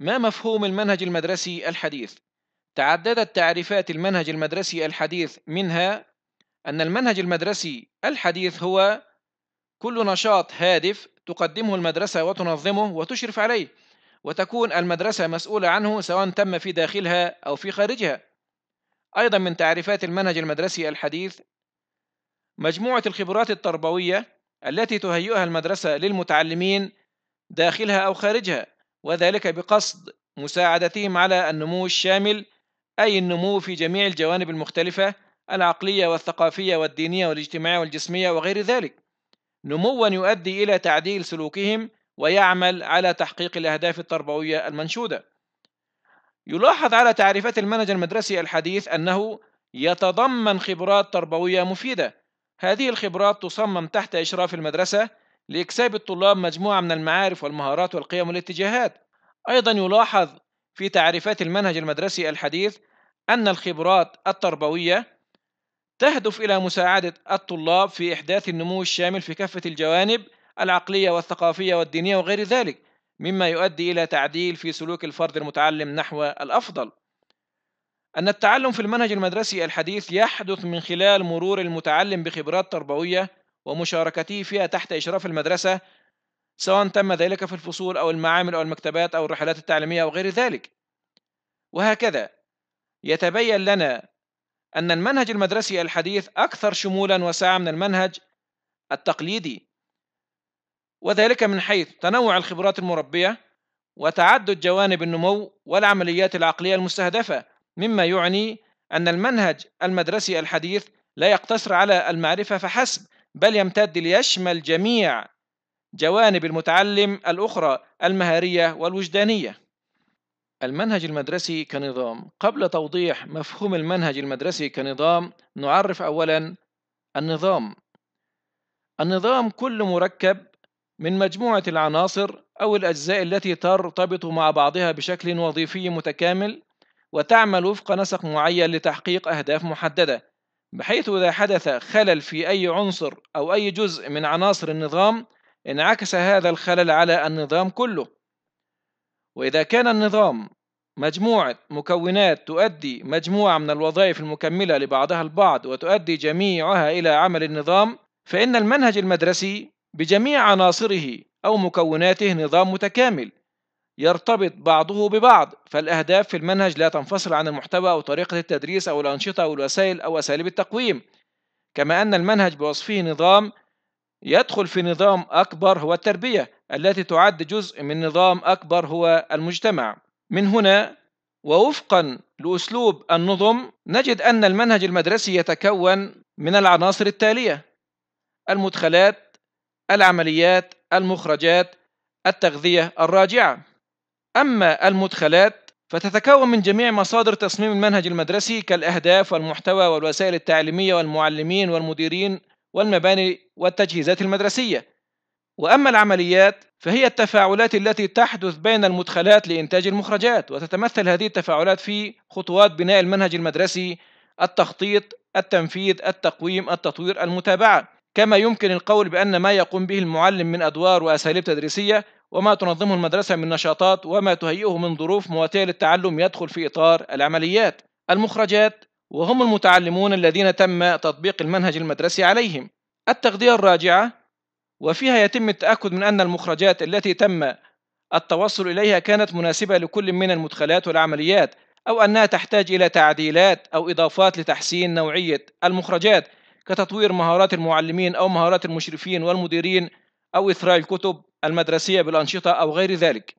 ما مفهوم المنهج المدرسي الحديث؟ تعددت تعريفات المنهج المدرسي الحديث منها أن المنهج المدرسي الحديث هو كل نشاط هادف تقدمه المدرسة وتنظمه وتشرف عليه وتكون المدرسة مسؤولة عنه سواء تم في داخلها أو في خارجها أيضا من تعريفات المنهج المدرسي الحديث مجموعة الخبرات التربوية التي تهيئها المدرسة للمتعلمين داخلها أو خارجها وذلك بقصد مساعدتهم على النمو الشامل أي النمو في جميع الجوانب المختلفة العقلية والثقافية والدينية والاجتماعية والجسمية وغير ذلك نموا يؤدي إلى تعديل سلوكهم ويعمل على تحقيق الأهداف التربوية المنشودة يلاحظ على تعريفات المنهج المدرسي الحديث أنه يتضمن خبرات تربوية مفيدة هذه الخبرات تصمم تحت إشراف المدرسة لإكساب الطلاب مجموعة من المعارف والمهارات والقيم والاتجاهات أيضا يلاحظ في تعريفات المنهج المدرسي الحديث أن الخبرات التربوية تهدف إلى مساعدة الطلاب في إحداث النمو الشامل في كافة الجوانب العقلية والثقافية والدينية وغير ذلك مما يؤدي إلى تعديل في سلوك الفرد المتعلم نحو الأفضل أن التعلم في المنهج المدرسي الحديث يحدث من خلال مرور المتعلم بخبرات تربوية ومشاركته فيها تحت إشراف المدرسة سواء تم ذلك في الفصول أو المعامل أو المكتبات أو الرحلات التعليمية أو غير ذلك وهكذا يتبين لنا أن المنهج المدرسي الحديث أكثر شمولا وسعة من المنهج التقليدي وذلك من حيث تنوع الخبرات المربية وتعدد جوانب النمو والعمليات العقلية المستهدفة مما يعني أن المنهج المدرسي الحديث لا يقتصر على المعرفة فحسب بل يمتد ليشمل جميع جوانب المتعلم الأخرى المهارية والوجدانية المنهج المدرسي كنظام قبل توضيح مفهوم المنهج المدرسي كنظام نعرف أولا النظام النظام كل مركب من مجموعة العناصر أو الأجزاء التي ترتبط مع بعضها بشكل وظيفي متكامل وتعمل وفق نسق معين لتحقيق أهداف محددة بحيث إذا حدث خلل في أي عنصر أو أي جزء من عناصر النظام انعكس هذا الخلل على النظام كله وإذا كان النظام مجموعة مكونات تؤدي مجموعة من الوظائف المكملة لبعضها البعض وتؤدي جميعها إلى عمل النظام فإن المنهج المدرسي بجميع عناصره أو مكوناته نظام متكامل يرتبط بعضه ببعض فالأهداف في المنهج لا تنفصل عن المحتوى أو طريقة التدريس أو الأنشطة أو الوسائل أو أساليب التقويم كما أن المنهج بوصفه نظام يدخل في نظام أكبر هو التربية التي تعد جزء من نظام أكبر هو المجتمع من هنا ووفقا لأسلوب النظم نجد أن المنهج المدرسي يتكون من العناصر التالية المدخلات العمليات المخرجات التغذية الراجعة أما المدخلات فتتكون من جميع مصادر تصميم المنهج المدرسي كالأهداف والمحتوى والوسائل التعليمية والمعلمين والمديرين والمباني والتجهيزات المدرسية. وأما العمليات فهي التفاعلات التي تحدث بين المدخلات لإنتاج المخرجات وتتمثل هذه التفاعلات في خطوات بناء المنهج المدرسي التخطيط التنفيذ التقويم التطوير المتابعة كما يمكن القول بأن ما يقوم به المعلم من أدوار وأساليب تدريسية وما تنظمه المدرسة من نشاطات وما تهيئه من ظروف مواتية للتعلم يدخل في إطار العمليات المخرجات وهم المتعلمون الذين تم تطبيق المنهج المدرسي عليهم التغذية الراجعة وفيها يتم التأكد من أن المخرجات التي تم التوصل إليها كانت مناسبة لكل من المدخلات والعمليات أو أنها تحتاج إلى تعديلات أو إضافات لتحسين نوعية المخرجات كتطوير مهارات المعلمين أو مهارات المشرفين والمديرين أو إثراء الكتب المدرسية بالأنشطة أو غير ذلك